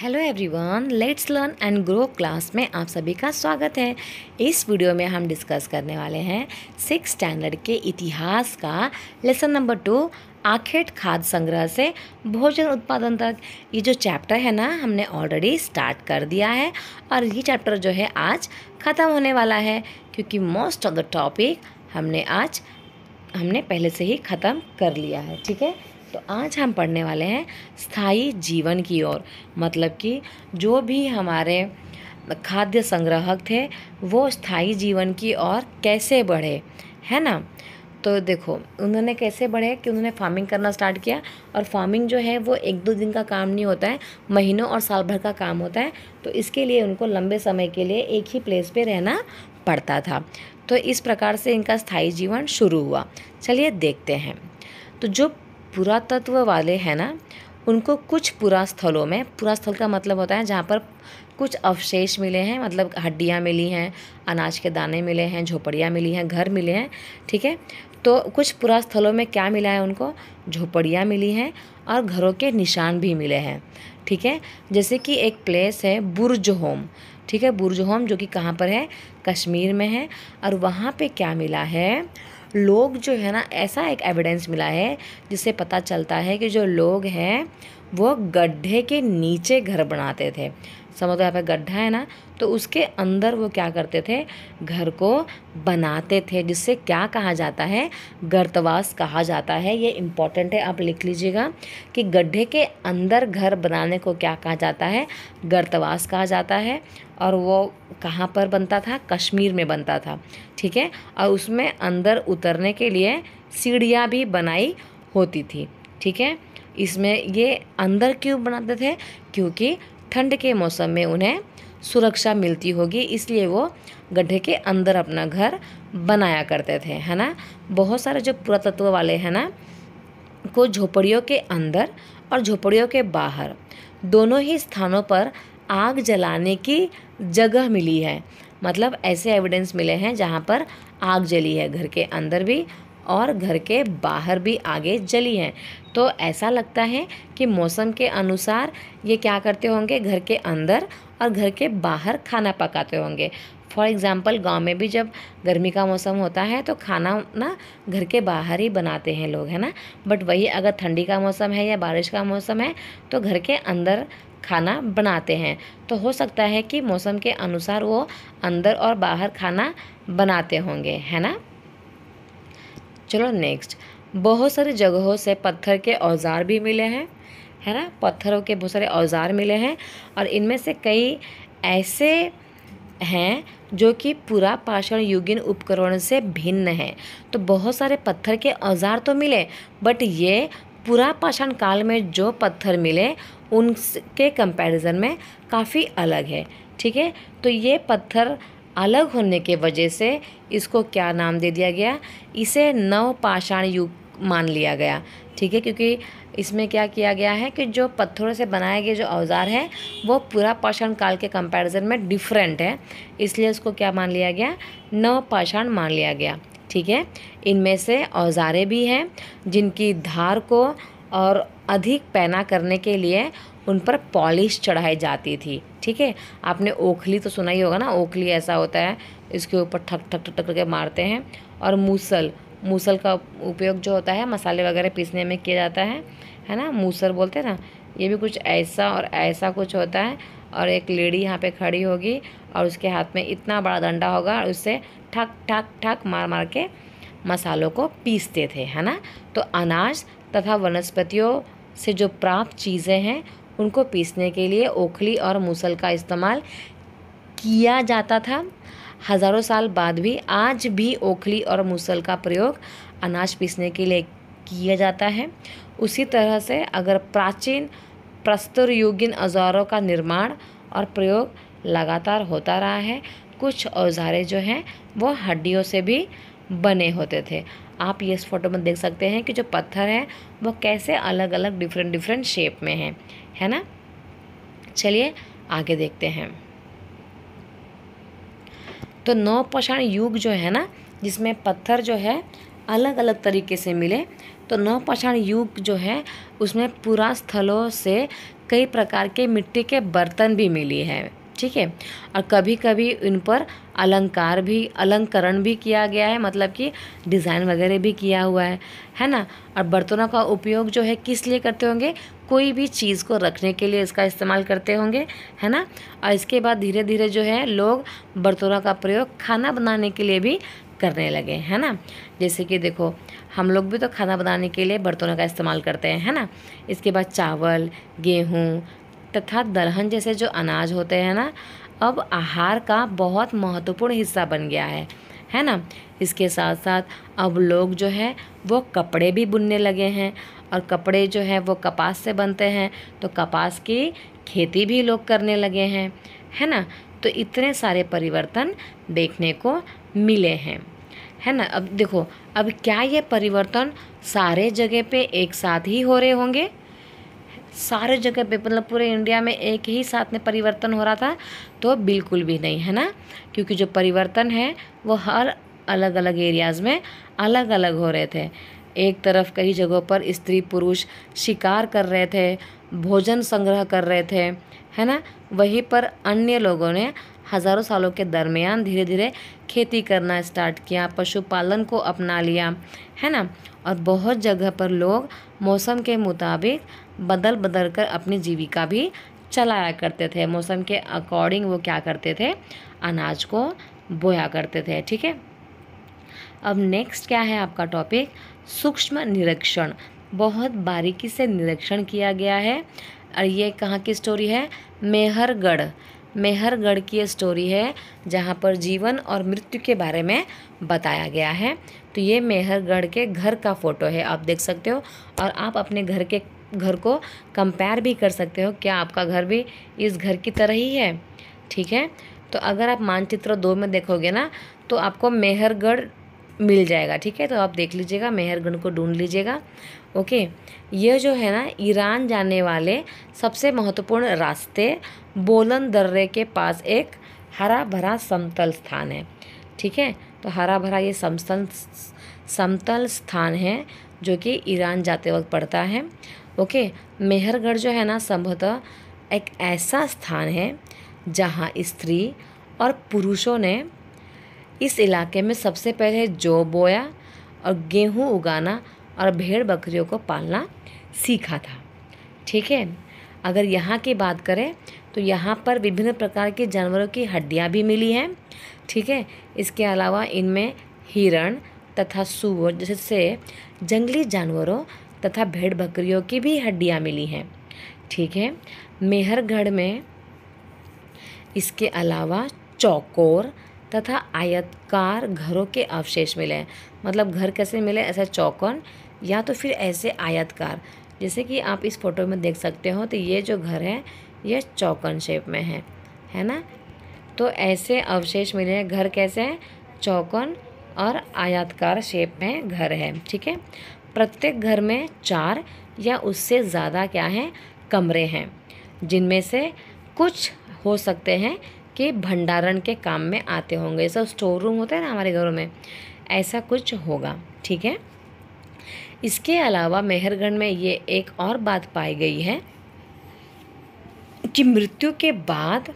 hello everyone let's learn and grow class में आप सभी का स्वागत है इस वीडियो में हम डिस्कस करने वाले हैं सिक्स स्टैंडर्ड के इतिहास का लेसन नंबर टू आखेट खाद्य संग्रह से भोजन उत्पादन तक ये जो चैप्टर है ना हमने ऑलरेडी स्टार्ट कर दिया है और ये चैप्टर जो है आज ख़त्म होने वाला है क्योंकि मोस्ट ऑफ द टॉपिक हमने आज हमने पहले से ही ख़त्म कर लिया है ठीक है तो आज हम पढ़ने वाले हैं स्थाई जीवन की ओर मतलब कि जो भी हमारे खाद्य संग्रहक थे वो स्थाई जीवन की ओर कैसे बढ़े है ना तो देखो उन्होंने कैसे बढ़े कि उन्होंने फार्मिंग करना स्टार्ट किया और फार्मिंग जो है वो एक दो दिन का काम नहीं होता है महीनों और साल भर का काम होता है तो इसके लिए उनको लंबे समय के लिए एक ही प्लेस पे रहना पड़ता था तो इस प्रकार से इनका स्थायी जीवन शुरू हुआ चलिए देखते हैं तो जो पुरातत्व वाले हैं ना उनको कुछ पुरास्थलों में पुरास्थल का मतलब होता है जहाँ पर कुछ अवशेष मिले हैं मतलब हड्डियाँ मिली हैं अनाज के दाने मिले हैं झोपड़ियाँ मिली हैं घर मिले हैं ठीक है तो कुछ पुरास्थलों में क्या मिला है उनको झोपड़ियाँ मिली हैं और घरों के निशान भी मिले हैं ठीक है जैसे कि एक प्लेस है बुर्ज होम ठीक है बुर्ज होम जो कि कहाँ पर है कश्मीर में है और वहाँ पे क्या मिला है लोग जो है ना ऐसा एक एविडेंस मिला है जिससे पता चलता है कि जो लोग हैं वो गड्ढे के नीचे घर बनाते थे समझो यहाँ पे गड्ढा है ना तो उसके अंदर वो क्या करते थे घर को बनाते थे जिससे क्या कहा जाता है गर्तवास कहा जाता है ये इम्पॉर्टेंट है आप लिख लीजिएगा कि गड्ढे के अंदर घर बनाने को क्या कहा जाता है गर्तवास कहा जाता है और वो कहाँ पर बनता था कश्मीर में बनता था ठीक है और उसमें अंदर उतरने के लिए सीढ़ियाँ भी बनाई होती थी ठीक है इसमें ये अंदर क्यों बनाते थे क्योंकि ठंड के मौसम में उन्हें सुरक्षा मिलती होगी इसलिए वो गड्ढे के अंदर अपना घर बनाया करते थे है ना बहुत सारे जो पुरातत्व वाले हैं ना को झोपड़ियों के अंदर और झोपड़ियों के बाहर दोनों ही स्थानों पर आग जलाने की जगह मिली है मतलब ऐसे एविडेंस मिले हैं जहाँ पर आग जली है घर के अंदर भी और घर के बाहर भी आगे जली है तो ऐसा लगता है कि मौसम के अनुसार ये क्या करते होंगे घर के अंदर और घर के बाहर खाना पकाते होंगे फॉर एग्ज़ाम्पल गांव में भी जब गर्मी का मौसम होता है तो खाना ना घर के बाहर ही बनाते हैं लोग है ना बट वही अगर ठंडी का मौसम है या बारिश का मौसम है तो घर के अंदर खाना बनाते हैं तो हो सकता है कि मौसम के अनुसार वो अंदर और बाहर खाना बनाते होंगे है ना चलो नेक्स्ट बहुत सारे जगहों से पत्थर के औज़ार भी मिले हैं है ना पत्थरों के बहुत सारे औज़ार मिले हैं और इनमें से कई ऐसे हैं जो कि पूरा पाषाण युगिन उपकरण से भिन्न हैं तो बहुत सारे पत्थर के औज़ार तो मिले बट ये पूरा पाषाण काल में जो पत्थर मिले उनके कंपैरिजन में काफ़ी अलग है ठीक है तो ये पत्थर अलग होने के वजह से इसको क्या नाम दे दिया गया इसे नव पाषाण युग मान लिया गया ठीक है क्योंकि इसमें क्या किया गया है कि जो पत्थरों से बनाए गए जो औज़ार हैं वो पूरा पाषाण काल के कंपैरिजन में डिफरेंट है इसलिए उसको क्या मान लिया गया नव पाषाण मान लिया गया ठीक है इनमें से औजारे भी हैं जिनकी धार को और अधिक पैना करने के लिए उन पर पॉलिश चढ़ाई जाती थी ठीक है आपने ओखली तो सुना ही होगा ना ओखली ऐसा होता है इसके ऊपर ठक ठक ठक के मारते हैं और मूसल मूसल का उपयोग जो होता है मसाले वगैरह पीसने में किया जाता है है ना मूसल बोलते हैं ना ये भी कुछ ऐसा और ऐसा कुछ होता है और एक लेडी यहाँ पे खड़ी होगी और उसके हाथ में इतना बड़ा डंडा होगा और उससे ठक ठक ठक मार मार के मसालों को पीसते थे है ना तो अनाज तथा वनस्पतियों से जो प्राप्त चीज़ें हैं उनको पीसने के लिए ओखली और मूसल का इस्तेमाल किया जाता था हज़ारों साल बाद भी आज भी ओखली और मूसल का प्रयोग अनाज पीसने के लिए किया जाता है उसी तरह से अगर प्राचीन प्रस्तर युगीन औजारों का निर्माण और प्रयोग लगातार होता रहा है कुछ औजारे जो हैं वो हड्डियों से भी बने होते थे आप ये इस फोटो में देख सकते हैं कि जो पत्थर हैं वो कैसे अलग अलग डिफरेंट डिफरेंट शेप में हैं है ना चलिए आगे देखते हैं तो नवपाषाण युग जो है ना जिसमें पत्थर जो है अलग अलग तरीके से मिले तो नवपाषाण युग जो है उसमें पुरा स्थलों से कई प्रकार के मिट्टी के बर्तन भी मिले हैं ठीक है और कभी कभी इन पर अलंकार भी अलंकरण भी किया गया है मतलब कि डिज़ाइन वगैरह भी किया हुआ है है ना और बर्तनों का उपयोग जो है किस लिए करते होंगे कोई भी चीज़ को रखने के लिए इसका इस्तेमाल करते होंगे है ना और इसके बाद धीरे धीरे जो है लोग बर्तनों का प्रयोग खाना बनाने के लिए भी करने लगे है ना जैसे कि देखो हम लोग भी तो खाना बनाने के लिए बर्तनों का इस्तेमाल करते हैं है ना इसके बाद चावल गेहूँ तथा दलहन जैसे जो अनाज होते हैं ना अब आहार का बहुत महत्वपूर्ण हिस्सा बन गया है है ना इसके साथ साथ अब लोग जो है वो कपड़े भी बुनने लगे हैं और कपड़े जो हैं वो कपास से बनते हैं तो कपास की खेती भी लोग करने लगे हैं है ना तो इतने सारे परिवर्तन देखने को मिले हैं है ना अब देखो अब क्या ये परिवर्तन सारे जगह पे एक साथ ही हो रहे होंगे सारे जगह पे मतलब पूरे इंडिया में एक ही साथ में परिवर्तन हो रहा था तो बिल्कुल भी नहीं है ना क्योंकि जो परिवर्तन है वो हर अलग अलग एरियाज़ में अलग अलग हो रहे थे एक तरफ कई जगहों पर स्त्री पुरुष शिकार कर रहे थे भोजन संग्रह कर रहे थे है ना वहीं पर अन्य लोगों ने हज़ारों सालों के दरमियान धीरे धीरे खेती करना स्टार्ट किया पशुपालन को अपना लिया है ना और बहुत जगह पर लोग मौसम के मुताबिक बदल बदल कर अपनी जीविका भी चलाया करते थे मौसम के अकॉर्डिंग वो क्या करते थे अनाज को बोया करते थे ठीक है अब नेक्स्ट क्या है आपका टॉपिक सूक्ष्म निरीक्षण बहुत बारीकी से निरीक्षण किया गया है और ये कहाँ की स्टोरी है मेहरगढ़ मेहरगढ़ की ये स्टोरी है जहाँ पर जीवन और मृत्यु के बारे में बताया गया है तो ये मेहरगढ़ के घर का फ़ोटो है आप देख सकते हो और आप अपने घर के घर को कंपेयर भी कर सकते हो क्या आपका घर भी इस घर की तरह ही है ठीक है तो अगर आप मानचित्र दो में देखोगे ना तो आपको मेहरगढ़ मिल जाएगा ठीक है तो आप देख लीजिएगा मेहरगढ़ को ढूंढ लीजिएगा ओके यह जो है ना ईरान जाने वाले सबसे महत्वपूर्ण रास्ते बोलन दर्रे के पास एक हरा भरा समतल स्थान है ठीक है तो हरा भरा ये समतल समतल स्थान है जो कि ईरान जाते वक्त पड़ता है ओके मेहरगढ़ जो है ना संभवतः एक ऐसा स्थान है जहाँ स्त्री और पुरुषों ने इस इलाके में सबसे पहले जौ बोया और गेहूँ उगाना और भेड़ बकरियों को पालना सीखा था ठीक है अगर यहाँ की बात करें तो यहाँ पर विभिन्न प्रकार के जानवरों की हड्डियाँ भी मिली हैं ठीक है इसके अलावा इनमें हिरण तथा सुअर जैसे जंगली जानवरों तथा भेड़ बकरियों की भी हड्डियाँ मिली हैं ठीक है मेहरगढ़ में इसके अलावा चौकोर तथा आयतकार घरों के अवशेष मिले हैं मतलब घर कैसे मिले ऐसा चौकन या तो फिर ऐसे आयतकार जैसे कि आप इस फोटो में देख सकते हो तो ये जो घर है ये चौकन शेप में है है ना तो ऐसे अवशेष मिले हैं घर कैसे हैं चौकन और आयतकार शेप में घर है ठीक है प्रत्येक घर में चार या उससे ज़्यादा क्या हैं कमरे हैं जिनमें से कुछ हो सकते हैं के भंडारण के काम में आते होंगे जैसा स्टोर रूम होता है ना हमारे घरों में ऐसा कुछ होगा ठीक है इसके अलावा मेहरगढ़ में ये एक और बात पाई गई है कि मृत्यु के बाद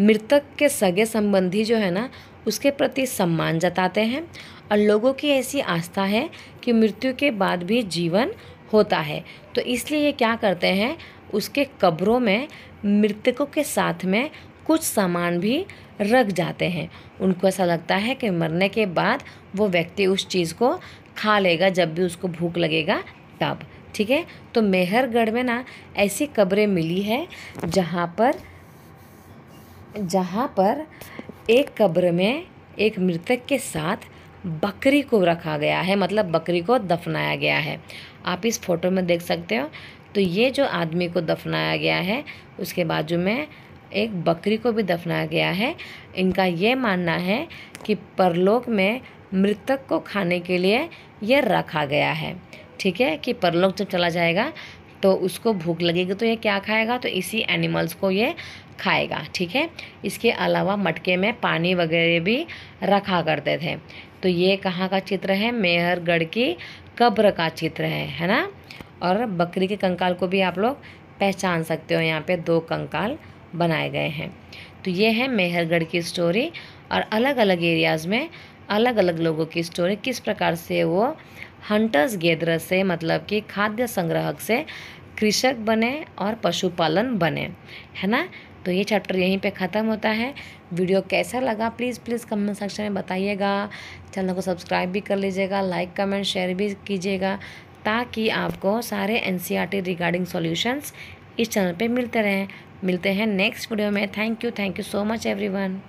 मृतक के सगे संबंधी जो है ना उसके प्रति सम्मान जताते हैं और लोगों की ऐसी आस्था है कि मृत्यु के बाद भी जीवन होता है तो इसलिए ये क्या करते हैं उसके कब्रों में मृतकों के साथ में कुछ सामान भी रख जाते हैं उनको ऐसा लगता है कि मरने के बाद वो व्यक्ति उस चीज़ को खा लेगा जब भी उसको भूख लगेगा तब ठीक है तो मेहरगढ़ में ना ऐसी कब्रें मिली है जहाँ पर जहाँ पर एक कब्र में एक मृतक के साथ बकरी को रखा गया है मतलब बकरी को दफनाया गया है आप इस फोटो में देख सकते हो तो ये जो आदमी को दफनाया गया है उसके बाजू में एक बकरी को भी दफनाया गया है इनका ये मानना है कि परलोक में मृतक को खाने के लिए यह रखा गया है ठीक है कि परलोक जब चला जाएगा तो उसको भूख लगेगी तो ये क्या खाएगा तो इसी एनिमल्स को ये खाएगा ठीक है इसके अलावा मटके में पानी वगैरह भी रखा करते थे तो ये कहाँ का चित्र है मेहरगढ़ की कब्र का चित्र है है ना और बकरी के कंकाल को भी आप लोग पहचान सकते हो यहाँ पे दो कंकाल बनाए गए हैं तो ये है मेहरगढ़ की स्टोरी और अलग अलग एरियाज़ में अलग अलग लोगों की स्टोरी किस प्रकार से वो हंटर्स गेदर से मतलब कि खाद्य संग्राहक से कृषक बने और पशुपालन बने है ना तो ये चैप्टर यहीं पे ख़त्म होता है वीडियो कैसा लगा प्लीज़ प्लीज़ कमेंट सेक्शन में बताइएगा चैनल को सब्सक्राइब भी कर लीजिएगा लाइक कमेंट शेयर भी कीजिएगा ताकि आपको सारे एन रिगार्डिंग सॉल्यूशंस इस चैनल पे मिलते रहें मिलते हैं नेक्स्ट वीडियो में thank you thank you so much everyone